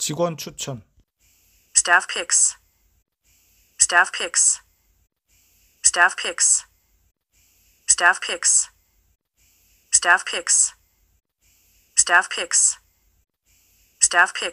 직원 추천. Staff picks. Staff picks. Staff picks. Staff picks. Staff picks. Staff picks. Staff picks.